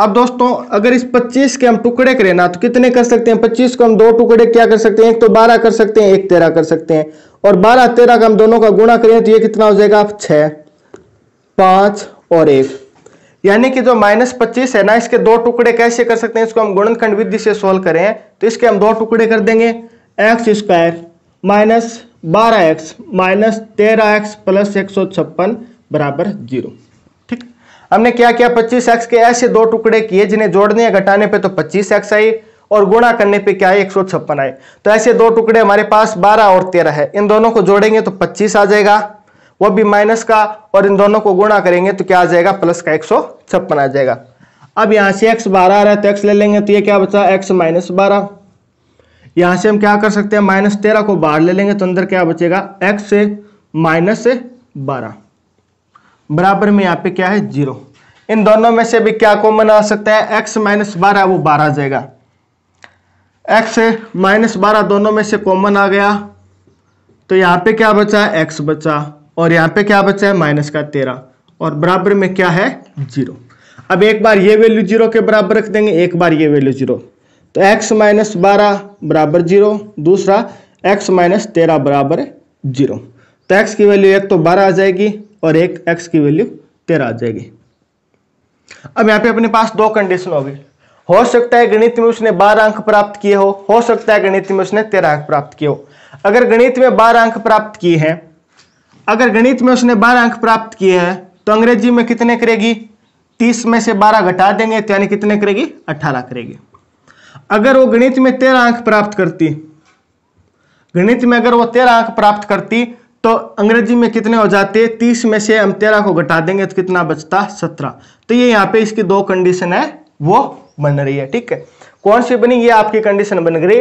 अब दोस्तों अगर इस 25 के हम टुकड़े करें ना तो कितने कर सकते हैं 25 को हम दो टुकड़े क्या कर सकते हैं एक तो 12 कर सकते हैं एक 13 कर सकते हैं और 12 13 का हम दोनों का गुणा करें तो ये कितना हो जाएगा आप छ पांच और एक यानी कि जो माइनस पच्चीस है ना इसके दो टुकड़े कैसे कर सकते हैं इसको हम गुणनखंड विधि से सोल्व करें तो इसके हम दो टुकड़े कर देंगे एक्स स्क्वायर माइनस बारह एक्स माइनस तेरह एक्स प्लस एक सौ छप्पन बराबर जीरो हमने क्या किया पच्चीस एक्स के ऐसे दो टुकड़े किए जिन्हें जोड़ने या घटाने पे तो पच्चीस एक्स आई और गुणा करने पे क्या है एक आए तो ऐसे दो टुकड़े हमारे पास 12 और 13 है इन दोनों को जोड़ेंगे तो 25 आ जाएगा वो भी माइनस का और इन दोनों को गुणा करेंगे तो क्या आ जाएगा प्लस का एक आ जाएगा अब यहाँ से x 12 आ रहा है तो x ले लेंगे तो ये क्या बचा x माइनस बारह यहाँ से हम क्या कर सकते हैं माइनस तेरह को बाहर ले लेंगे तो अंदर क्या बचेगा एक्स से माइनस बारह बराबर में यहाँ पे क्या है जीरो इन दोनों में से भी क्या कॉमन आ सकता है एक्स माइनस बारह वो बारह आ जाएगा एक्स माइनस बारह दोनों में से कॉमन आ गया तो यहाँ पे क्या बचा है एक्स बचा और यहाँ पे क्या बचा है माइनस का तेरह और बराबर में क्या है जीरो अब एक बार ये वैल्यू जीरो के बराबर रख देंगे एक बार ये वैल्यू जीरो तो एक्स माइनस बारह बराबर जीरो दूसरा एक्स माइनस तेरह बराबर जीरो तो एक्स की वैल्यू एक तो बारह आ जाएगी और एक x की वैल्यू तेरह आ जाएगी अब यहां पे अपने पास दो कंडीशन हो गई हो सकता है गणित में उसने बारह अंक प्राप्त किए हो हो सकता है गणित में उसने तेरह अंक प्राप्त किए हो अगर गणित में बारह अंक प्राप्त किए हैं अगर गणित में उसने बारह अंक प्राप्त किए हैं तो अंग्रेजी में कितने करेगी तीस में से बारह घटा देंगे तो यानी कितने करेगी अट्ठारह करेगी अगर वो गणित में तेरह अंक प्राप्त करती गणित में अगर वो तेरह अंक प्राप्त करती तो अंग्रेजी में कितने हो जाते हैं तीस में से हम तेरह को घटा देंगे तो कितना बचता है सत्रह तो ये यहाँ पे इसकी दो कंडीशन है वो बन रही है ठीक है कौन सी बनी ये आपकी कंडीशन बन गई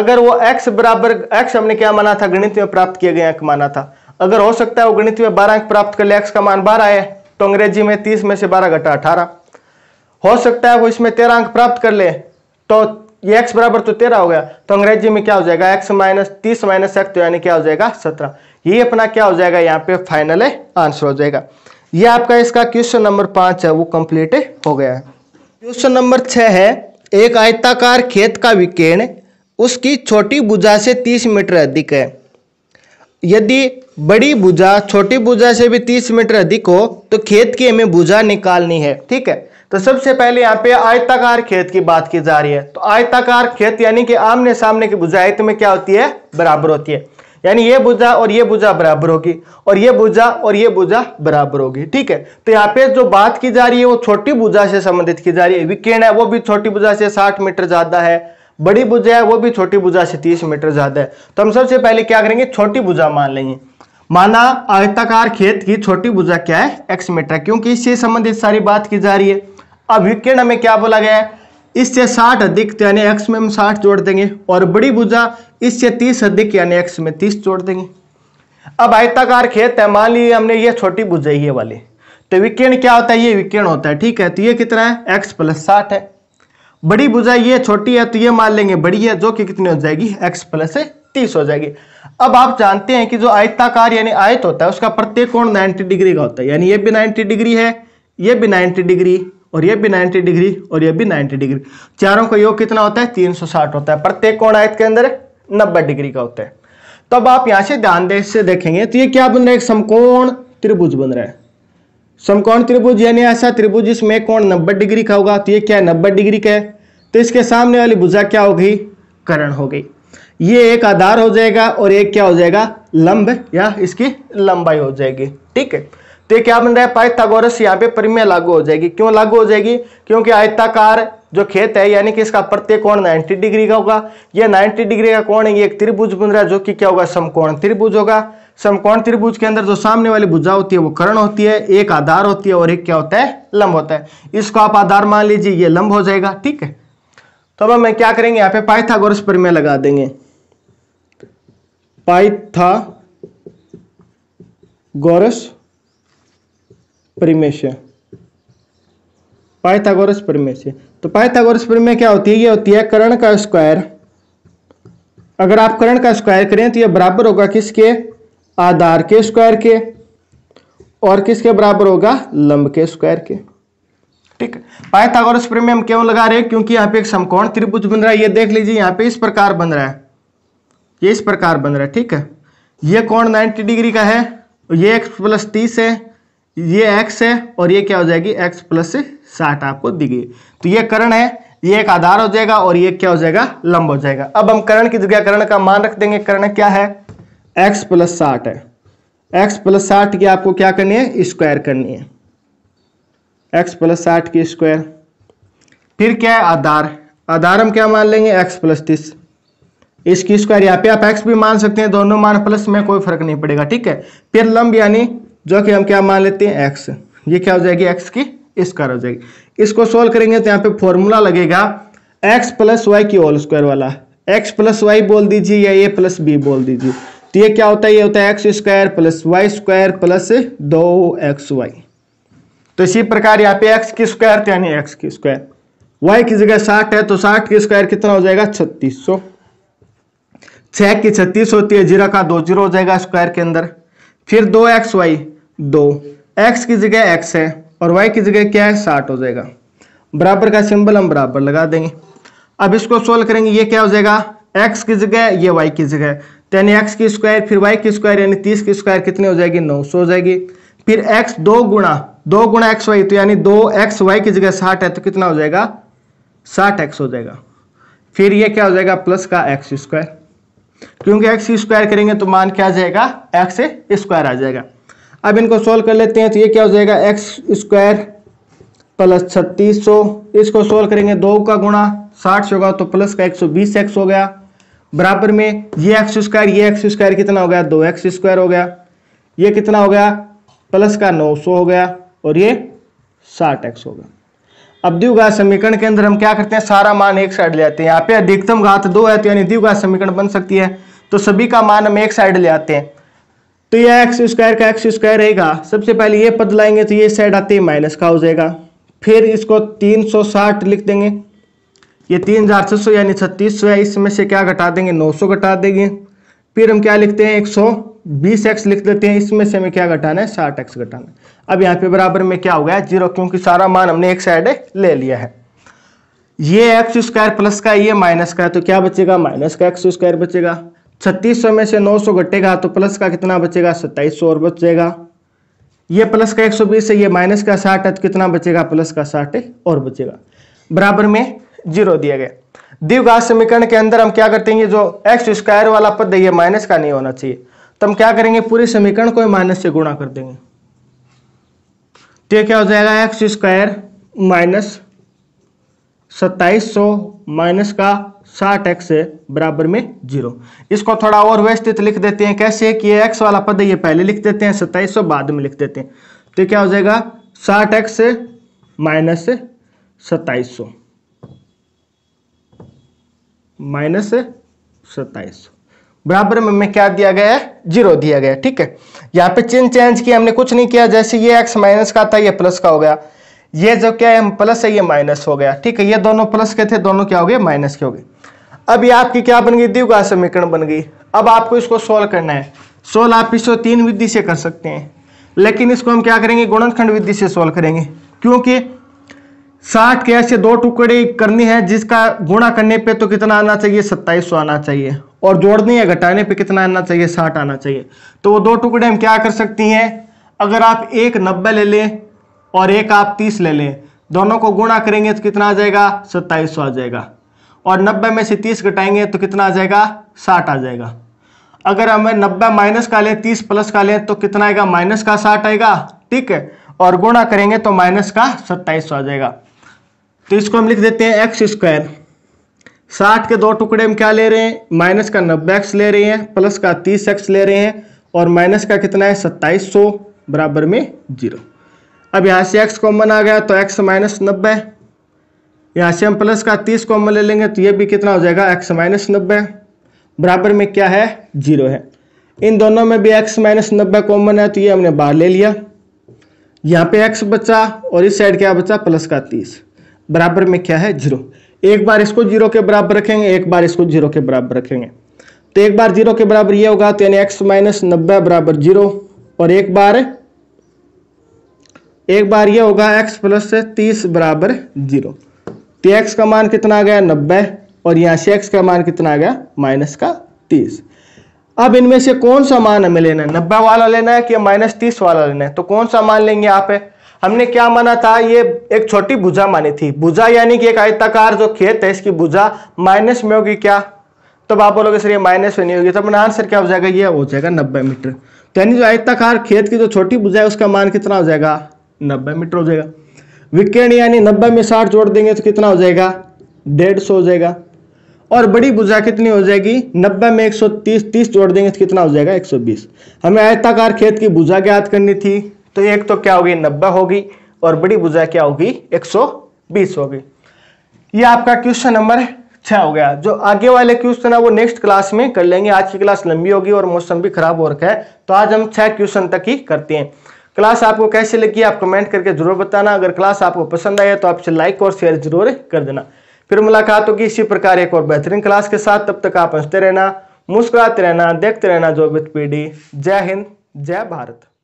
अगर वो x बराबर x हमने क्या माना था गणित में प्राप्त किया गया अंक माना था अगर हो सकता है वो गणित में बारह अंक प्राप्त कर ले x का मान बारह है तो अंग्रेजी में तीस में से बारह घटा अठारह हो सकता है वो इसमें तेरह अंक प्राप्त कर ले तो ये x बराबर तो तेरह हो गया तो अंग्रेजी में क्या हो जाएगा x माइनस तीस माइनस एक्स तो यानी क्या हो जाएगा सत्रह ये अपना क्या हो जाएगा यहाँ पे फाइनल आंसर हो जाएगा ये आपका इसका क्वेश्चन नंबर पांच है वो कंप्लीट हो गया है क्वेश्चन नंबर छ है एक आयताकार खेत का विकेण उसकी छोटी भुजा से तीस मीटर अधिक है यदि बड़ी भुजा छोटी भुजा से भी तीस मीटर अधिक हो तो खेत की हमें भुजा निकालनी है ठीक है तो सबसे पहले यहाँ पे आयताकार खेत की बात की जा रही है तो आयताकार खेत यानी कि आमने सामने की भुजा तो में क्या होती है बराबर होती है यानी ये भुजा और ये भुजा बराबर होगी और ये भुजा और ये भुजा बराबर होगी ठीक है तो यहाँ पे जो बात की जा रही है वो छोटी भुजा से संबंधित की जा रही है विकेण है वो भी छोटी भुजा से साठ मीटर ज्यादा है बड़ी भुजा है वो भी छोटी भुजा से तीस मीटर ज्यादा है तो हम सबसे पहले क्या करेंगे छोटी भुजा मान लेंगे माना आयताकार खेत की छोटी भुजा क्या है एक्स मीटर क्योंकि इससे संबंधित सारी बात की जा रही है अब विकेण हमें क्या बोला गया है इससे साठ अधिक तो यानी एक्स में हम साठ जोड़ देंगे और बड़ी भुजा इससे तीस अधिक यानी एक्स में तीस जोड़ देंगे अब आयताकार खेत है मान लीजिए हमने ये छोटी बुझाई है वाली तो विकिरण क्या होता है ये विकिरण होता है ठीक है तो ये कितना है एक्स प्लस साठ है बड़ी भुजा ये छोटी है तो ये मान लेंगे बड़ी है जो कि कितनी हो जाएगी एक्स प्लस तीस हो जाएगी अब आप जानते हैं कि जो आयताकार यानी आयत होता है उसका प्रत्येक कोण 90 डिग्री का होता है यानी ये भी 90 डिग्री है ये भी 90 डिग्री और ये भी 90 डिग्री और ये भी 90 डिग्री चारों का योग कितना होता है 360 होता है प्रत्येक कोण आयत के अंदर 90 डिग्री का होता है तो अब आप यहां से ध्यान दे से देखेंगे तो ये क्या बन रहा है एक समकोण त्रिभुज बन रहा है समकोण त्रिभुज यानी ऐसा त्रिभुज जिसमें कोण नब्बे डिग्री का होगा तो ये क्या है नब्बे डिग्री का है तो इसके सामने वाली भुजा क्या होगी करण हो गई ये एक आधार हो जाएगा और एक क्या हो जाएगा लंब या इसकी लंबाई हो जाएगी ठीक है तो क्या बन रहा है पाइथागोरस यहाँ पे परिमेय लागू हो जाएगी क्यों लागू हो जाएगी क्योंकि आयताकार जो खेत है यानी कि इसका प्रत्येक कोण 90 डिग्री का होगा यह 90 डिग्री का कोण है ये एक त्रिभुज बन रहा है जो कि क्या होगा समकोण त्रिभुज होगा समकोण त्रिभुज के अंदर जो सामने वाली भुजा होती है वो करण होती है एक आधार होती है और एक क्या होता है लंब होता है इसको आप आधार मान लीजिए ये लंब हो जाएगा ठीक है तो अब हम क्या करेंगे यहाँ पे पाइथागोरस परिमेय लगा देंगे पाइथागोरस प्रमेय से पाइथागोरस प्रमेय से तो पाइथागोरस प्रमेय क्या होती है ये होती है करण का स्क्वायर अगर आप करण का स्क्वायर करें तो ये बराबर होगा किसके आधार के स्क्वायर के और किसके बराबर होगा लंब के स्क्वायर के ठीक है पाइथागोरस प्रमेय हम क्यों लगा रहे हैं क्योंकि यहां पे एक समकोण त्रिभुज बन रहा है ये देख लीजिए यहां पे इस प्रकार बन रहा है ये इस प्रकार बन रहा है ठीक है ये कोण 90 डिग्री का है ये एक्स प्लस तीस है ये x है और ये क्या हो जाएगी x प्लस साठ आपको दी गई तो ये करण है ये एक आधार हो जाएगा और ये क्या हो जाएगा लंब हो जाएगा अब हम करण की जगह करण का मान रख देंगे करण क्या है x प्लस साठ है x प्लस साठ की आपको क्या करनी है स्क्वायर करनी है x प्लस साठ की स्क्वायर फिर क्या है आधार आधार हम क्या मान लेंगे x प्लस तीस इसकी स्क्वायर यहाँ पे आप x भी मान सकते हैं दोनों मान प्लस में कोई फर्क नहीं पड़ेगा ठीक है फिर लंब यानी जो कि हम क्या मान लेते हैं एक्स ये क्या हो जाएगी एक्स की स्क्वायर हो जाएगी इसको सोल्व करेंगे तो यहाँ पे फॉर्मूला लगेगा एक्स प्लस वाई की होल स्क्वायर वाला एक्स प्लस वाई बोल दीजिए या ए प्लस बी बोल दीजिए तो ये क्या होता है ये होता है x square plus y square plus दो एक्स वाई तो इसी प्रकार यहाँ पे एक्स की स्क्वायर तो यानी एक्स की स्क्वायर वाई की जगह साठ है तो साठ की स्क्वायर कितना हो जाएगा छत्तीस सौ छः की छत्तीस होती है जीरो का दो जीरो हो जाएगा स्क्वायर के अंदर फिर दो एक्स वाई दो एक्स की जगह एक्स है और वाई की जगह क्या है साठ हो जाएगा बराबर का सिंबल हम बराबर लगा देंगे अब इसको सोल्व करेंगे ये क्या हो जाएगा एक्स की जगह ये वाई की जगह यानी एक्स की स्क्वायर फिर वाई की स्क्वायर यानी तीस की स्क्वायर कितनी हो जाएगी नौ सौ हो जाएगी फिर एक्स दो गुणा दो गुणा एक्स वाई तो यानी दो एक्स वाई की जगह साठ है तो कितना हो जाएगा साठ एक्स हो जाएगा फिर ये क्या हो जाएगा प्लस का एक्स स्क्वायर क्योंकि एक्स स्क्वायर करेंगे तो मान क्या आ जाएगा एक्स स्क्वायर आ जाएगा अब इनको सोल्व कर लेते हैं तो ये क्या हो जाएगा एक्स स्क्वायर प्लस छत्तीस सौ इसको सोल्व करेंगे दो का गुणा साठ सौ होगा तो प्लस का एक सौ बीस एक्स हो गया बराबर में ये एक्स स्क्वायर ये एक्स स्क्वायर कितना हो गया दो एक्स स्क्वायर हो गया ये कितना हो गया प्लस का नौ सौ हो गया और ये साठ एक्स हो गया अब द्विघात समीकरण के अंदर हम क्या करते हैं सारा मान एक साइड ले आते हैं यहाँ पे अधिकतम घात दो है तो यानी द्विघात समीकरण बन सकती है तो सभी का मान हम एक साइड ले आते हैं तो ये एक्स स्क्वायर का एक्स स्क्वायर रहेगा सबसे पहले ये पद लाएंगे तो ये साइड आते ही माइनस का हो जाएगा फिर इसको 360 लिख देंगे ये तीन हजार छह सौ यानी छत्तीस सौ है इसमें से क्या घटा देंगे 900 घटा देंगे फिर हम क्या लिखते हैं बीस एक्स लिख देते हैं इसमें से हमें क्या घटाना है साठ एक्स घटाना है अब यहाँ पे बराबर में क्या हो गया जीरो क्योंकि सारा मान हमने एक साइड ले लिया है ये एक्स स्क्वायर प्लस का ये माइनस का है तो क्या बचेगा माइनस का एक्स स्क्वायर बचेगा छत्तीस सौ में से नौ सौ घटेगा तो प्लस का कितना बचेगा सत्ताईस सौ और बचेगा ये प्लस का एक सौ बीस है ये माइनस का साठ है तो कितना बचेगा प्लस का साठ और बचेगा बराबर में जीरो दिया गया द्विघात समीकरण के अंदर हम क्या करते हैं जो एक्स स्क्वायर वाला पद है ये माइनस का नहीं होना चाहिए तो हम क्या करेंगे पूरे समीकरण को माइनस से गुणा कर देंगे तो क्या हो जाएगा एक्स स्क्वायर माइनस सत्ताईस सौ माइनस का साठ एक्स बराबर में जीरो इसको थोड़ा और व्यवस्थित लिख देते हैं कैसे कि ये एक्स वाला पद ये पहले लिख देते हैं सत्ताईस सौ बाद में लिख देते हैं तो क्या हो जाएगा साठ एक्स माइनस सत्ताईस सौ माइनस सत्ताईस बराबर में हमें क्या दिया गया है जीरो दिया गया ठीक है यहाँ पे चिन्ह चेंज किया हमने कुछ नहीं किया जैसे ये एक्स माइनस का था ये प्लस का हो गया ये जो क्या है प्लस है ये माइनस हो गया ठीक है ये दोनों प्लस के थे दोनों क्या हो गए माइनस के हो गए अब ये आपकी क्या बन गई दीवगा समीकरण बन गई अब आपको इसको सोल्व करना है सोल्व आप इसको तीन विधि से कर सकते हैं लेकिन इसको हम क्या करेंगे गुणनखंड विधि से सोल्व करेंगे क्योंकि साठ के ऐसे दो टुकड़े करनी है जिसका गुणा करने पे तो कितना आना चाहिए सत्ताईस आना चाहिए और जोड़नी है घटाने पे कितना आना चाहिए साठ आना चाहिए तो वो दो टुकड़े हम क्या कर सकती हैं अगर आप एक नब्बे ले लें और एक आप तीस ले लें दोनों को गुणा करेंगे तो कितना आ जाएगा सत्ताईस आ जाएगा और नब्बे में से तीस घटाएंगे तो कितना आ जाएगा साठ आ जाएगा अगर हमें नब्बे माइनस का लें तीस प्लस का लें तो कितना आएगा माइनस का साठ आएगा ठीक है और गुणा करेंगे तो माइनस का सत्ताईस आ जाएगा तो इसको हम लिख देते हैं एक्स स्क्वायर साठ के दो टुकड़े हम क्या ले रहे हैं माइनस का नब्बे एक्स ले रहे हैं प्लस का तीस एक्स ले रहे हैं और माइनस का कितना है सत्ताईस सौ बराबर में जीरो अब यहाँ से एक्स कॉमन आ गया तो एक्स माइनस नब्बे यहाँ से हम प्लस का तीस कॉमन ले लेंगे तो ये भी कितना हो जाएगा एक्स माइनस नब्बे बराबर में क्या है जीरो है इन दोनों में भी एक्स माइनस नब्बे कॉमन है तो ये हमने बाहर ले लिया यहाँ पे एक्स बचा और इस साइड क्या बचा प्लस का तीस बराबर में क्या है जीरो एक बार इसको जीरो के बराबर रखेंगे एक बार इसको जीरो के बराबर रखेंगे तो एक बार जीरो के बराबर ये होगा तो यानी एक्स माइनस नब्बे बराबर जीरो और एक बार एक बार ये होगा x प्लस तीस बराबर जीरो तो एक्स का मान कितना आ गया नब्बे और यहाँ से एक्स का मान कितना आ गया माइनस का तीस अब इनमें से कौन सा मान हमें लेना है नब्बे वाला लेना है कि माइनस तीस वाला लेना है तो कौन सा मान लेंगे आप हमने क्या माना था ये एक छोटी भुजा मानी थी भुजा यानी कि एक आयताकार जो खेत है इसकी भुजा माइनस में होगी क्या तो आप बोलोगे सर ये माइनस में नहीं होगी तो अपना आंसर क्या हो जाएगा ये हो जाएगा नब्बे मीटर तो यानी जो आयताकार खेत की जो छोटी भुजा है उसका मान कितना हो जाएगा नब्बे मीटर हो जाएगा विकेंड यानी नब्बे में साठ जोड़ देंगे तो कितना हो जाएगा डेढ़ सौ हो जाएगा और बड़ी भुजा कितनी हो जाएगी नब्बे में एक सौ तीस तीस जोड़ देंगे तो कितना हो जाएगा एक सौ बीस हमें आयताकार खेत की भुजा ज्ञात करनी थी तो एक तो क्या होगी नब्बे होगी और बड़ी भुजा क्या होगी एक सौ बीस होगी ये आपका क्वेश्चन नंबर छह हो गया जो आगे वाले क्वेश्चन है वो नेक्स्ट क्लास में कर लेंगे आज की क्लास लंबी होगी और मौसम भी खराब हो रखा है तो आज हम छह क्वेश्चन तक ही करते हैं क्लास आपको कैसे लगी आप कमेंट करके जरूर बताना अगर क्लास आपको पसंद आया तो आपसे लाइक और शेयर जरूर कर देना फिर मुलाकात होगी इसी प्रकार एक और बेहतरीन क्लास के साथ तब तक आप हंसते रहना मुस्कुराते रहना देखते रहना जो विथ पीडी जय हिंद जय भारत